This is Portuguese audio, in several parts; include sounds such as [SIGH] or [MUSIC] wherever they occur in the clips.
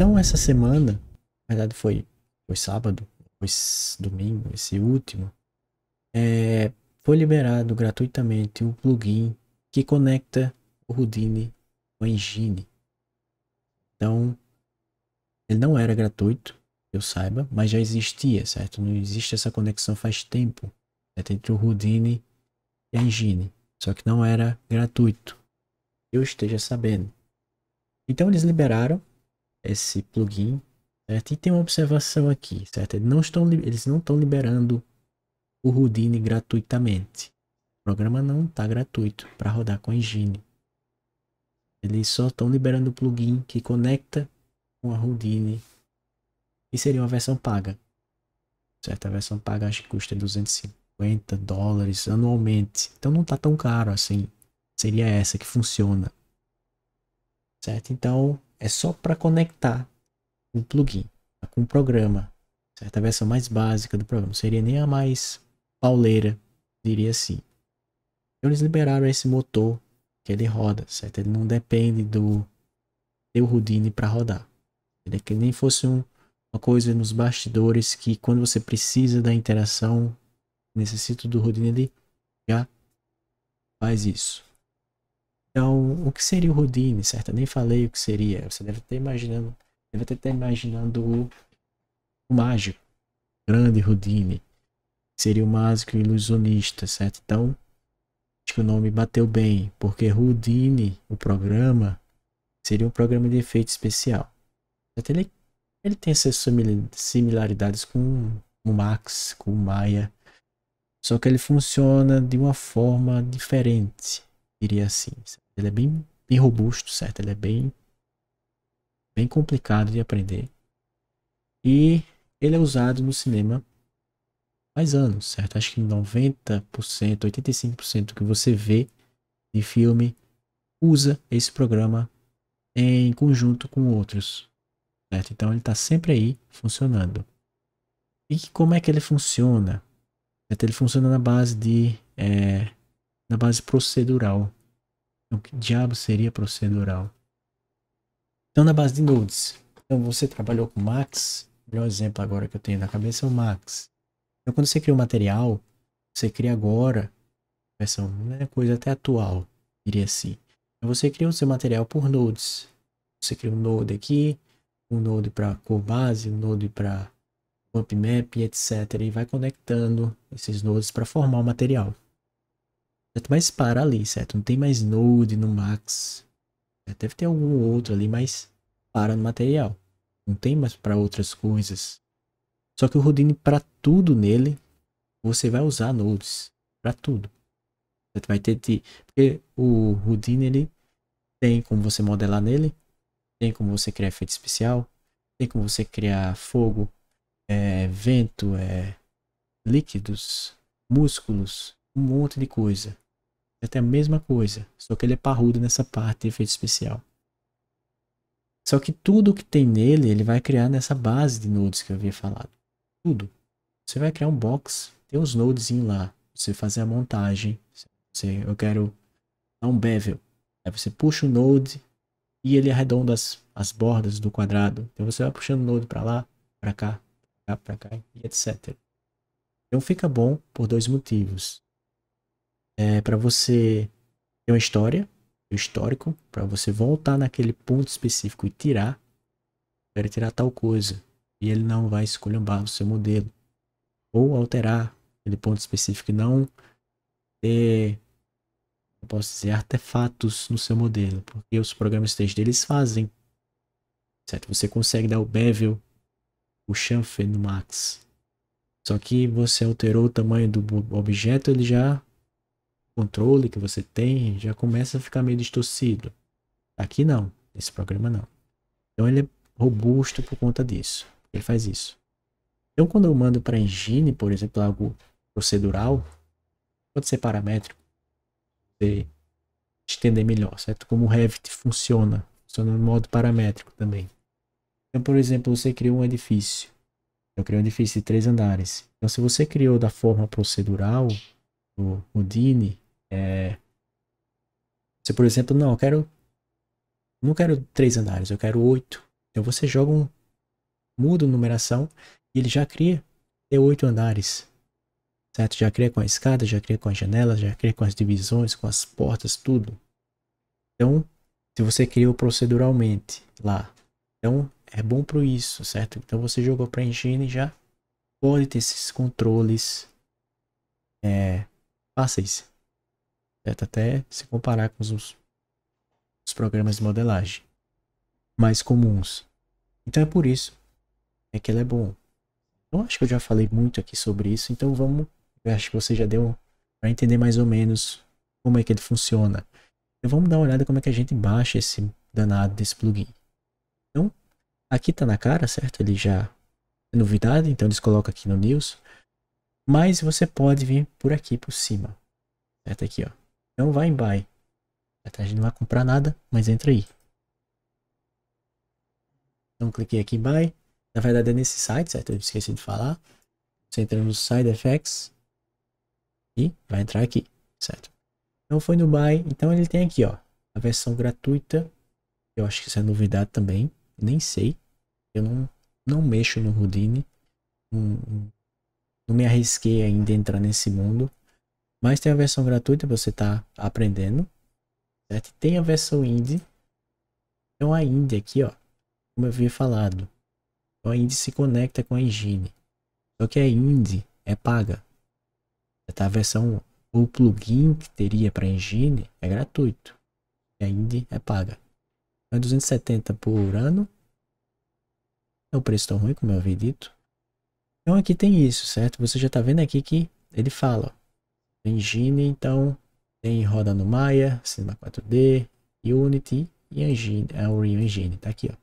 Então, essa semana, na verdade foi, foi sábado, foi domingo, esse último, é, foi liberado gratuitamente um plugin que conecta o Houdini com a Engine. Então, ele não era gratuito, eu saiba, mas já existia, certo? Não existe essa conexão faz tempo certo? entre o Houdini e a Engine. Só que não era gratuito. Eu esteja sabendo. Então eles liberaram esse plugin, certo? E tem uma observação aqui, certo? Eles não estão, eles não estão liberando o Houdini gratuitamente. O programa não está gratuito para rodar com a Engine. Eles só estão liberando o plugin que conecta com a Houdini, que seria uma versão paga. Certo? A versão paga acho que custa 250 dólares anualmente. Então não está tão caro assim. Seria essa que funciona. Certo? Então, é só para conectar um plugin com um programa. Certa a versão mais básica do programa, não seria nem a mais pauleira, diria assim. Então eles liberaram esse motor que ele roda, certo? Ele não depende do teu Houdini para rodar. Ele é que nem fosse um, uma coisa nos bastidores que quando você precisa da interação, necessito do Houdini, ele já faz isso. Então, o que seria o Houdini, certo? Eu nem falei o que seria. Você deve estar imaginando, deve estar imaginando o, o mágico, grande Houdini. Seria o mágico ilusionista, certo? Então, acho que o nome bateu bem, porque Houdini, o programa, seria um programa de efeito especial. Certo? Ele, ele tem essas similaridades com o Max, com o Maia, só que ele funciona de uma forma diferente diria assim. Certo? Ele é bem, bem robusto, certo? Ele é bem, bem complicado de aprender. E ele é usado no cinema faz anos, certo? Acho que 90%, 85% que você vê de filme usa esse programa em conjunto com outros, certo? Então ele está sempre aí funcionando. E como é que ele funciona? Ele funciona na base de é, na base procedural. Então, que diabo seria procedural? Então, na base de nodes. Então, você trabalhou com Max. O melhor exemplo agora que eu tenho na cabeça é o Max. Então, quando você cria o um material, você cria agora, versão, né, coisa até atual, diria assim. Então, você cria o seu material por nodes. Você cria um node aqui, um node para cor base, um node para bump map, etc. E vai conectando esses nodes para formar o material. Já mais para ali, certo? Não tem mais Node no Max. É, deve ter algum outro ali, mas para no material. Não tem mais para outras coisas. Só que o Rodine, para tudo nele, você vai usar nodes. Para tudo. Você vai ter de... Porque o Rodine, ele tem como você modelar nele. Tem como você criar efeito especial. Tem como você criar fogo, é, vento, é, líquidos, músculos, um monte de coisa. É até a mesma coisa, só que ele é parrudo nessa parte de efeito especial. Só que tudo que tem nele, ele vai criar nessa base de nodes que eu havia falado. Tudo. Você vai criar um box, tem uns nodes lá, você fazer a montagem. Você, eu quero dar um bevel. Aí você puxa o node e ele arredonda as, as bordas do quadrado. Então você vai puxando o node para lá, para cá, para cá, para cá e etc. Então fica bom por dois motivos é para você ter uma história, um histórico, para você voltar naquele ponto específico e tirar, quero tirar tal coisa, e ele não vai esculhambar o seu modelo, ou alterar aquele ponto específico e não ter, eu posso dizer, artefatos no seu modelo, porque os programas 3D deles fazem, certo? Você consegue dar o bevel, o chanfer no max, só que você alterou o tamanho do objeto, ele já controle que você tem já começa a ficar meio distorcido. Aqui não, esse programa não. Então ele é robusto por conta disso. Ele faz isso. Então quando eu mando para engine, por exemplo, algo procedural, pode ser paramétrico, você estender melhor, certo? Como o Revit funciona, funciona no modo paramétrico também. Então, por exemplo, você criou um edifício. Eu criei um edifício de três andares. Então, se você criou da forma procedural, o, Dini, é... por exemplo, não, eu quero. Não quero três andares, eu quero oito. Então você joga um. Muda a numeração e ele já cria ter é oito andares. Certo? Já cria com a escada, já cria com as janelas, já cria com as divisões, com as portas, tudo. Então, se você criou proceduralmente lá. Então, é bom para isso, certo? Então, você jogou para a engine e já pode ter esses controles é, fáceis certo? É, tá até se comparar com os, os programas de modelagem mais comuns. Então é por isso é que ele é bom. Eu acho que eu já falei muito aqui sobre isso, então vamos. Eu acho que você já deu para entender mais ou menos como é que ele funciona. Então vamos dar uma olhada como é que a gente baixa esse danado desse plugin. Então, aqui tá na cara, certo? Ele já é novidade, então eles colocam aqui no News. Mas você pode vir por aqui por cima. Certo? Aqui, ó. Então vai em buy. A gente não vai comprar nada, mas entra aí. Então cliquei aqui em buy. Na verdade é nesse site, certo? Eu esqueci de falar. Você entra no side e vai entrar aqui, certo? Então foi no buy. Então ele tem aqui, ó, a versão gratuita. Eu acho que isso é novidade também. Nem sei. Eu não, não mexo no Houdini. Não, não me arrisquei ainda a entrar nesse mundo. Mas tem a versão gratuita, você está aprendendo. Certo? Tem a versão indie. Então a indie aqui, ó, como eu havia falado, então a indie se conecta com a engine. Só que a indie é paga. Certo? Tá a versão, o plugin que teria para engine é gratuito. E a indie é paga. Então é 270 por ano. É um preço tão tá ruim, como eu havia dito. Então aqui tem isso, certo? Você já está vendo aqui que ele fala, Engine, então tem roda no Maya, Cinema 4D, Unity e Engine, é o Unreal Engine, tá aqui, ó.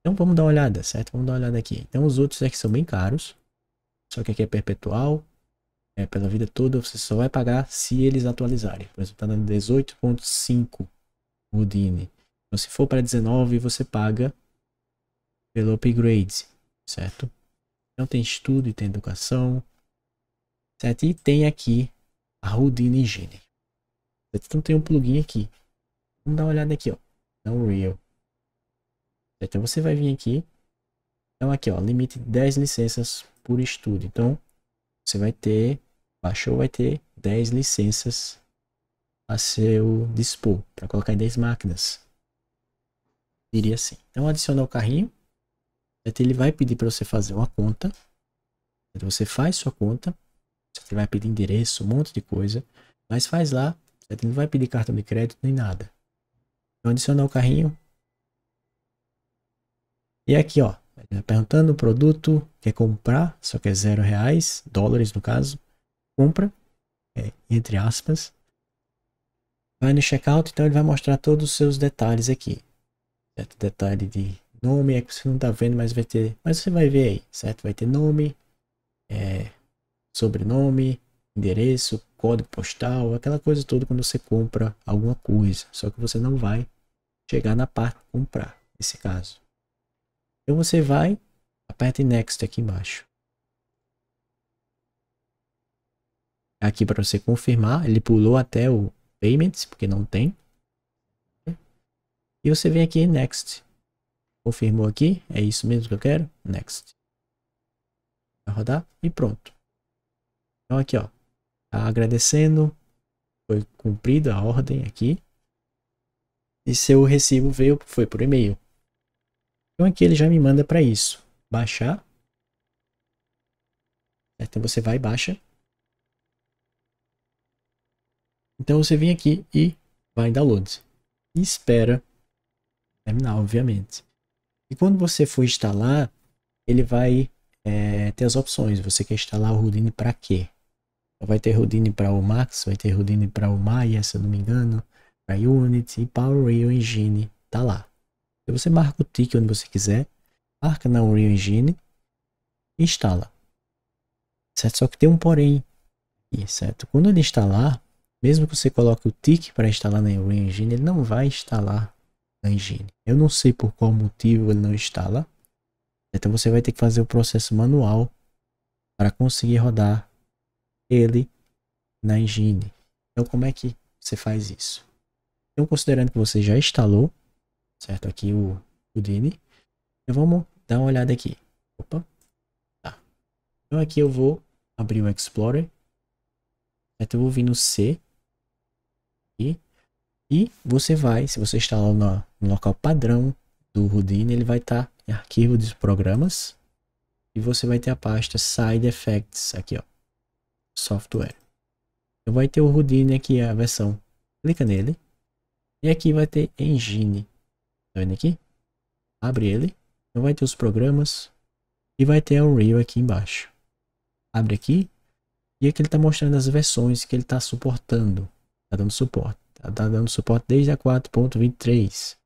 Então vamos dar uma olhada, certo? Vamos dar uma olhada aqui. Então os outros aqui são bem caros, só que aqui é perpetual, é, pela vida toda você só vai pagar se eles atualizarem. Por exemplo, tá dando 18.5 o Então se for para 19 você paga pelo upgrade, certo? Então tem estudo e tem educação, Certo? E tem aqui a Houdini Engine. Então tem um plugin aqui. Vamos dar uma olhada aqui, ó. É Unreal. Então você vai vir aqui. Então aqui, ó, limite 10 licenças por estudo. Então você vai ter, baixou, vai ter 10 licenças a seu dispor para colocar em 10 máquinas. Diria assim. Então adicionar o carrinho. Ele vai pedir para você fazer uma conta. Então, você faz sua conta. Você vai pedir endereço, um monte de coisa. Mas faz lá. Você não vai pedir cartão de crédito nem nada. Então adiciona o carrinho. E aqui, ó. Perguntando o produto, quer comprar, só que é zero reais, dólares no caso. Compra, é, entre aspas. Vai no checkout, então ele vai mostrar todos os seus detalhes aqui. Certo? Detalhe de nome, é que você não está vendo, mas vai ter. Mas você vai ver aí, certo? Vai ter nome, é, sobrenome, endereço, código postal, aquela coisa toda quando você compra alguma coisa. Só que você não vai chegar na parte comprar, nesse caso. Então você vai, aperta em Next aqui embaixo. Aqui para você confirmar, ele pulou até o Payments, porque não tem. E você vem aqui em Next. Confirmou aqui, é isso mesmo que eu quero? Next. Vai rodar e pronto. Então aqui, ó, tá agradecendo, foi cumprida a ordem aqui. E seu recibo veio, foi por e-mail. Então aqui ele já me manda para isso. Baixar. Então você vai e baixa. Então você vem aqui e vai download. E espera terminar, obviamente. E quando você for instalar, ele vai é, ter as opções. Você quer instalar o Houdini para quê? Vai ter Houdini para o Max, vai ter Houdini para o Maya, se eu não me engano, para Unity e para o Unreal Engine, tá lá. Então você marca o tick onde você quiser, marca na Unreal Engine e instala. Certo? Só que tem um porém, aqui, certo? Quando ele instalar, mesmo que você coloque o tick para instalar na Unreal Engine, ele não vai instalar na Engine. Eu não sei por qual motivo ele não instala, então você vai ter que fazer o processo manual para conseguir rodar ele na engine. Então, como é que você faz isso? Então, considerando que você já instalou, certo? Aqui o Houdini. Então, vamos dar uma olhada aqui. Opa. Tá. Então, aqui eu vou abrir o Explorer. Certo? Eu vou vir no C. Aqui. E você vai, se você instalar no, no local padrão do Houdini, ele vai estar tá em arquivo de programas. E você vai ter a pasta Side Effects aqui, ó software. Então vai ter o Houdini aqui, a versão. Clica nele. E aqui vai ter Engine. Tá vendo aqui? Abre ele. Então vai ter os programas. E vai ter o Unreal aqui embaixo. Abre aqui. E aqui ele está mostrando as versões que ele está suportando. Está dando suporte. Está tá dando suporte desde a 4.23.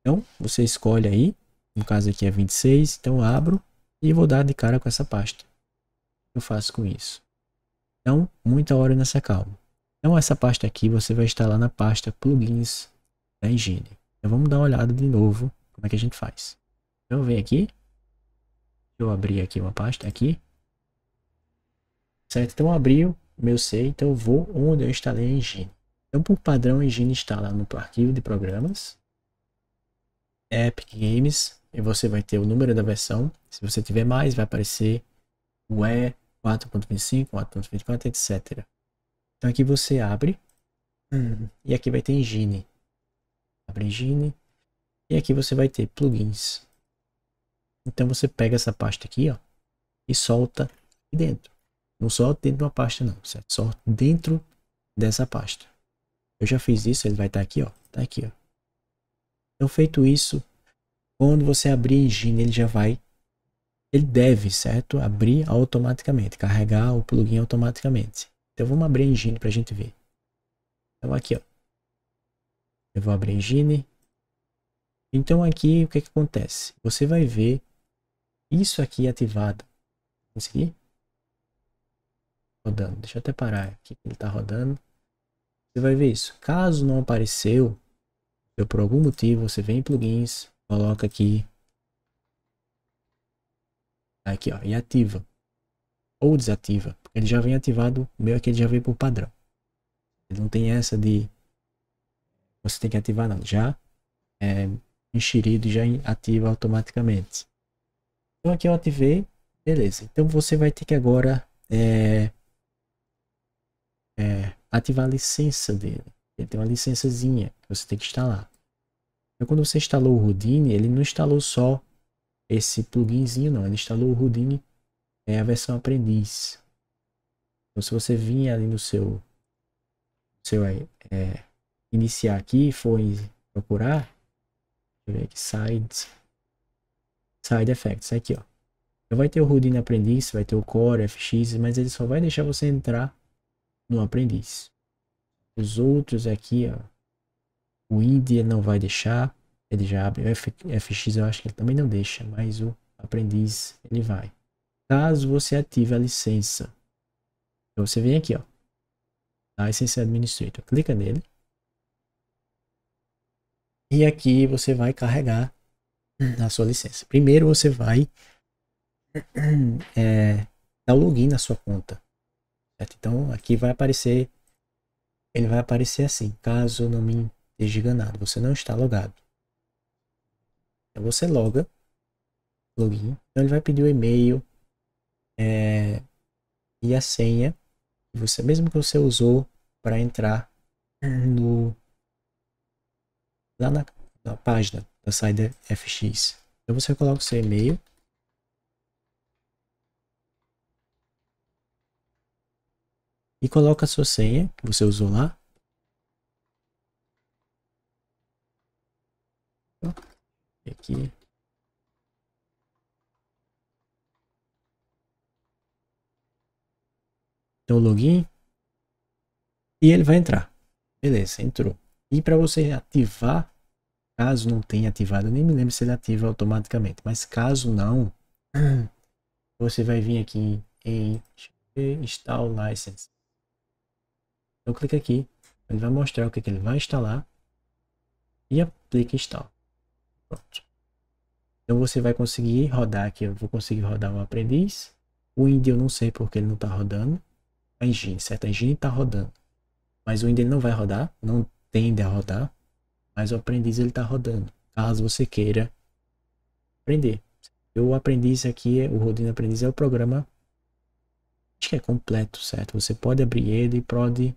Então você escolhe aí. No caso aqui é 26. Então abro. E vou dar de cara com essa pasta. Eu faço com isso. Então, muita hora nessa calma. Então, essa pasta aqui você vai instalar na pasta plugins da engine. Então, vamos dar uma olhada de novo como é que a gente faz. Então, eu venho aqui. Eu abri aqui uma pasta aqui. Certo? Então, abriu meu C. Então, eu vou onde eu instalei a engine. Então, por padrão, a engine instala no arquivo de programas. Epic Games. E você vai ter o número da versão. Se você tiver mais, vai aparecer o 4.25, 4.24, etc. Então aqui você abre hum, e aqui vai ter engine. Abre engine e aqui você vai ter plugins. Então você pega essa pasta aqui, ó, e solta aqui dentro. Não solta dentro de uma pasta não, certo? dentro dessa pasta. Eu já fiz isso, ele vai estar tá aqui, ó. Tá aqui, ó. Então feito isso, quando você abrir engine, ele já vai ele deve, certo? Abrir automaticamente, carregar o plugin automaticamente. Então vamos abrir a engine para a gente ver. Então aqui, ó. Eu vou abrir a engine. Então aqui o que, que acontece? Você vai ver isso aqui ativado. aqui? Rodando. Deixa eu até parar aqui que ele está rodando. Você vai ver isso. Caso não apareceu, eu, por algum motivo, você vem em plugins, coloca aqui Aqui, ó, e ativa. Ou desativa. ele já vem ativado, o meu aqui é já vem por padrão. Ele não tem essa de você tem que ativar não. Já é enxerido, já ativa automaticamente. Então aqui eu ativei, beleza. Então você vai ter que agora é, é, ativar a licença dele. Ele tem uma licençazinha que você tem que instalar. Então, quando você instalou o Houdini, ele não instalou só esse pluginzinho não, ele instalou o Houdini, é a versão aprendiz. Então se você vir ali no seu, seu é, é iniciar aqui, foi procurar, deixa eu ver aqui, sides, side effects, aqui ó. Então, vai ter o Houdini aprendiz, vai ter o Core, FX, mas ele só vai deixar você entrar no aprendiz. Os outros aqui, ó, o India não vai deixar ele já abre. O FX eu acho que ele também não deixa, mas o aprendiz ele vai. Caso você ative a licença, então você vem aqui, ó. License Administrator. Clica nele. E aqui você vai carregar a sua licença. Primeiro você vai é, dar o login na sua conta. Certo? Então aqui vai aparecer, ele vai aparecer assim, caso não me esteja enganado, você não está logado. Então você loga, login, então ele vai pedir o e-mail é, e a senha você mesmo que você usou para entrar no lá na, na página da Cider FX. Então você coloca o seu e-mail e coloca a sua senha que você usou lá aqui. Então, login. E ele vai entrar. Beleza, entrou. E para você ativar, caso não tenha ativado, nem me lembro se ele ativa automaticamente, mas caso não, [CLEARS THROAT] você vai vir aqui em Install License. Então clica aqui, ele vai mostrar o que, que ele vai instalar e aplica Install. Pronto. Então você vai conseguir rodar aqui. Eu vou conseguir rodar o aprendiz. O índio eu não sei porque ele não está rodando. A engine, certo? A engine está rodando. Mas o índio ele não vai rodar. Não tende a rodar. Mas o aprendiz ele está rodando. Caso você queira aprender. O aprendiz aqui, é, o rodinho Aprendiz é o programa acho que é completo, certo? Você pode abrir ele e pode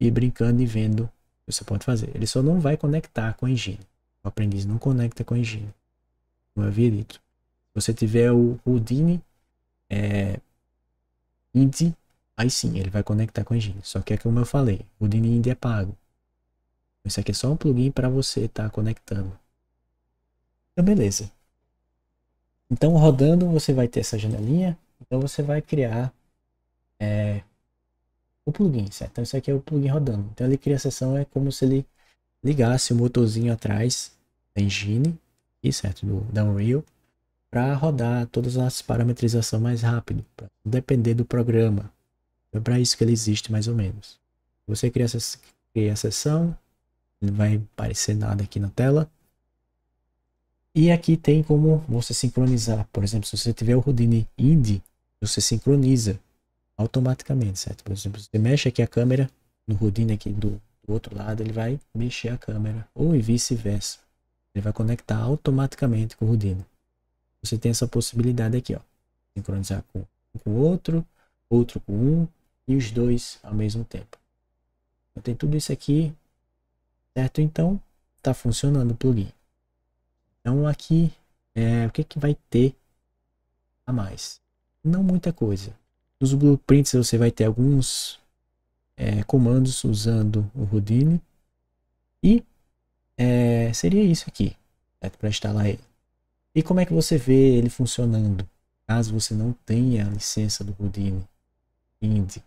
ir brincando e vendo o que você pode fazer. Ele só não vai conectar com a engine. O aprendiz não conecta com o engine, como eu havia dito. Se você tiver o Houdini é, Indie, aí sim, ele vai conectar com o engine. Só que é como eu falei, o Houdini Indie é pago. Então, isso aqui é só um plugin para você estar tá conectando. Então, beleza. Então, rodando, você vai ter essa janelinha. Então, você vai criar é, o plugin, certo? Então, isso aqui é o plugin rodando. Então, ele cria a sessão, é como se ele ligasse o motorzinho atrás da engine, e certo? Do, da Unreal, para rodar todas as parametrizações mais rápido, para depender do programa. É então, para isso que ele existe, mais ou menos. Você cria, essa, cria a sessão, não vai aparecer nada aqui na tela. E aqui tem como você sincronizar. Por exemplo, se você tiver o Houdini Indie, você sincroniza automaticamente, certo? Por exemplo, você mexe aqui a câmera, no Houdini aqui do, do outro lado, ele vai mexer a câmera, ou vice-versa. Ele vai conectar automaticamente com o Rudine. Você tem essa possibilidade aqui, ó. Sincronizar com o outro, outro com um e os dois ao mesmo tempo. Então, tem tudo isso aqui, certo? Então, tá funcionando o plugin. Então, aqui, é, o que, que vai ter a mais? Não muita coisa. Nos blueprints você vai ter alguns é, comandos usando o Houdini. E é, seria isso aqui, certo? É, para instalar ele. E como é que você vê ele funcionando, caso você não tenha a licença do Houdini Indy?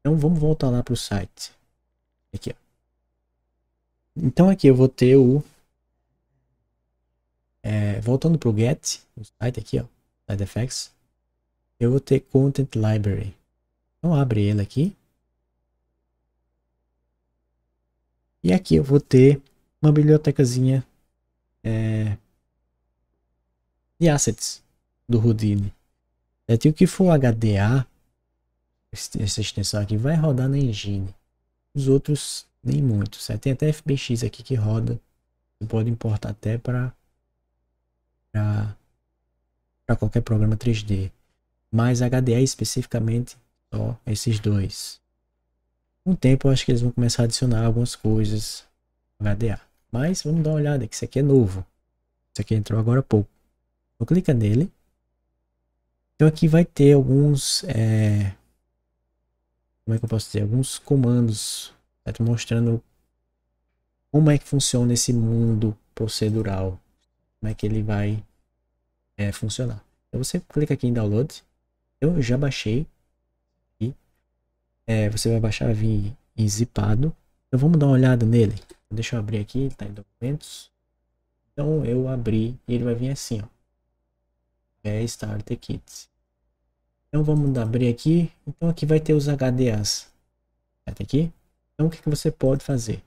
Então vamos voltar lá para o site. Aqui, ó. Então aqui eu vou ter o... É, voltando para o Get, o site aqui, ó, SideFX, eu vou ter Content Library. Então abre ele aqui. E aqui eu vou ter uma bibliotecazinha é, de assets do Houdini. É, o que for HDA, essa extensão aqui vai rodar na engine. Os outros, nem muito. Certo? Tem até FBX aqui que roda. Você pode importar até para para qualquer programa 3D. Mas HDA especificamente, só esses dois. Com o tempo, eu acho que eles vão começar a adicionar algumas coisas HDA. Mas vamos dar uma olhada, que isso aqui é novo. Isso aqui entrou agora há pouco. Então clica nele. Então aqui vai ter alguns... É... Como é que eu posso dizer? Alguns comandos. te Mostrando como é que funciona esse mundo procedural. Como é que ele vai é, funcionar. Então você clica aqui em download. Eu já baixei. e É, você vai baixar vir em zipado. Então vamos dar uma olhada nele. Deixa eu abrir aqui, tá em documentos. Então eu abri e ele vai vir assim, ó. É Starter Kits. Então vamos abrir aqui. Então aqui vai ter os HDAs. Até aqui. Então o que, que você pode fazer?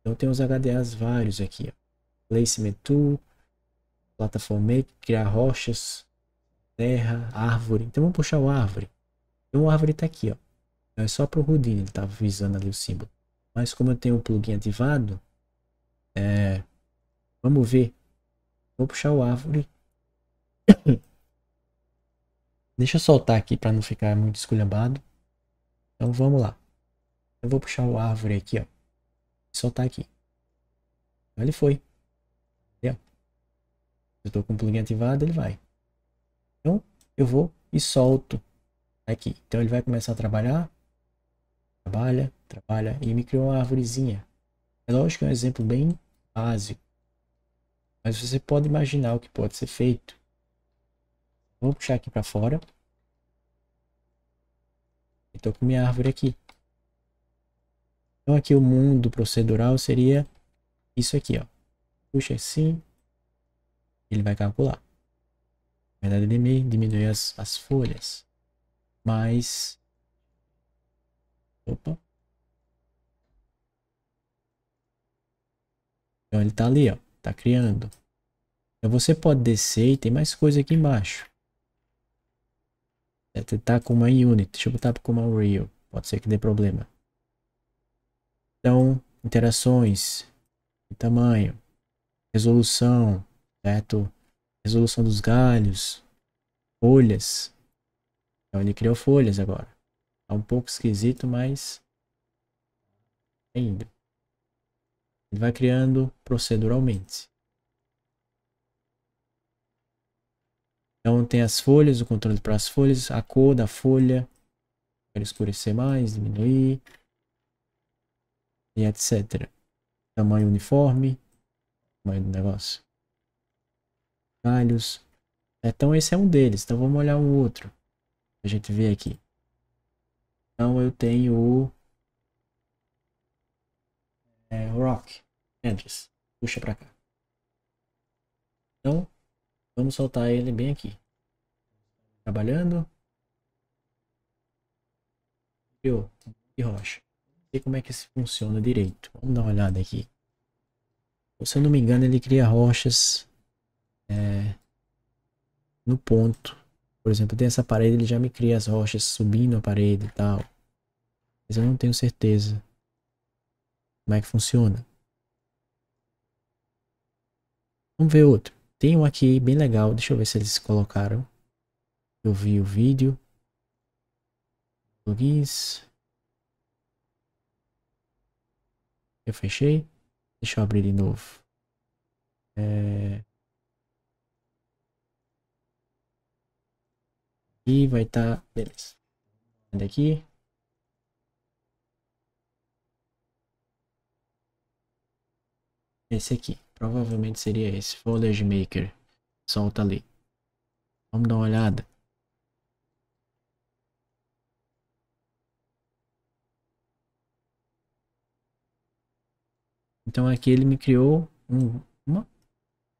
Então tem os HDAs vários aqui, ó. Placement Tool, Platform Make, criar rochas, terra, árvore. Então vamos puxar o árvore. Então o árvore tá aqui, ó. Então é só pro Houdini, ele tá visando ali o símbolo. Mas como eu tenho o plugin ativado, é, vamos ver. Vou puxar o árvore. [COUGHS] Deixa eu soltar aqui para não ficar muito esculhambado. Então vamos lá. Eu vou puxar o árvore aqui, ó. E soltar aqui. Ele foi. Se eu estou com o plugin ativado, ele vai. Então eu vou e solto aqui. Então ele vai começar a trabalhar trabalha, trabalha e me criou uma árvorezinha. É lógico que é um exemplo bem básico, mas você pode imaginar o que pode ser feito. Vou puxar aqui para fora. Estou com minha árvore aqui. Então aqui o mundo procedural seria isso aqui, ó. Puxa assim, ele vai calcular. Na verdade, ele diminui as, as folhas, mas Opa. Então ele tá ali, ó. Tá criando. Então você pode descer e tem mais coisa aqui embaixo. Deve é, tá, tá com uma unit. Deixa eu botar com uma real. Pode ser que dê problema. Então, interações. Tamanho. Resolução. Certo? Resolução dos galhos. Folhas. Então ele criou folhas agora. Tá um pouco esquisito, mas ainda. Ele vai criando proceduralmente. Então tem as folhas, o controle para as folhas, a cor da folha, para escurecer mais, diminuir, e etc. Tamanho uniforme, tamanho do negócio. Galhos. É, então esse é um deles, então vamos olhar o outro. A gente vê aqui. Então eu tenho o, é, Rock andres Puxa para cá. Então, vamos soltar ele bem aqui. Trabalhando. Criou. E rocha. Não sei como é que isso funciona direito. Vamos dar uma olhada aqui. Se eu não me engano, ele cria rochas é, no ponto. Por exemplo, tem essa parede, ele já me cria as rochas subindo a parede e tal. Mas eu não tenho certeza como é que funciona. Vamos ver outro. Tem um aqui bem legal, deixa eu ver se eles colocaram. Eu vi o vídeo. Plugins. Eu fechei. Deixa eu abrir de novo. É... E vai estar, tá, beleza. Daqui. Esse aqui, provavelmente seria esse, Foliage Maker, solta ali. Vamos dar uma olhada. Então aqui ele me criou um, uma,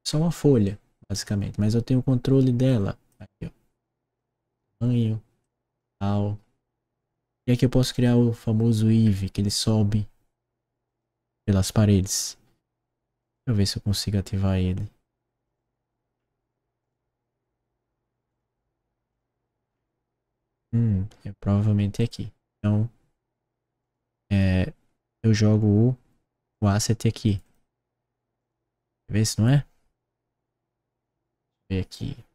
só uma folha, basicamente. Mas eu tenho o controle dela. Aqui, tamanho, tal. E aqui eu posso criar o famoso Eve, que ele sobe pelas paredes. Deixa eu ver se eu consigo ativar ele. Hum, é provavelmente é aqui. Então, é, eu jogo o, o asset aqui. eu ver se não é? Ver aqui.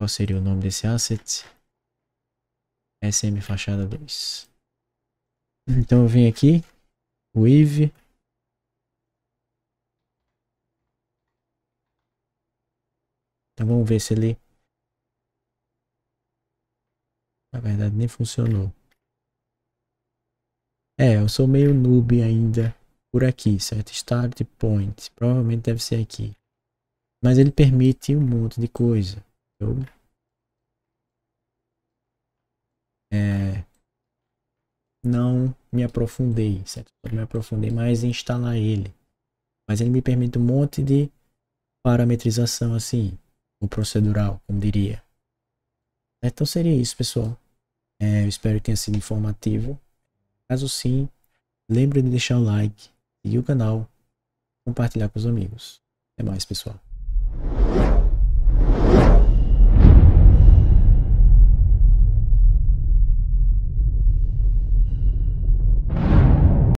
Qual seria o nome desse asset? SM Fachada 2. Então eu venho aqui, Wave. Então vamos ver se ele... Na verdade nem funcionou. É, eu sou meio noob ainda por aqui, certo? Start point, provavelmente deve ser aqui. Mas ele permite um monte de coisa. Eu... É... Não me aprofundei, certo? Não me aprofundei mais em instalar ele. Mas ele me permite um monte de parametrização, assim, o procedural, como diria. Então seria isso, pessoal. É, eu espero que tenha sido informativo. Caso sim, lembre de deixar o like, seguir o canal, compartilhar com os amigos. Até mais, pessoal.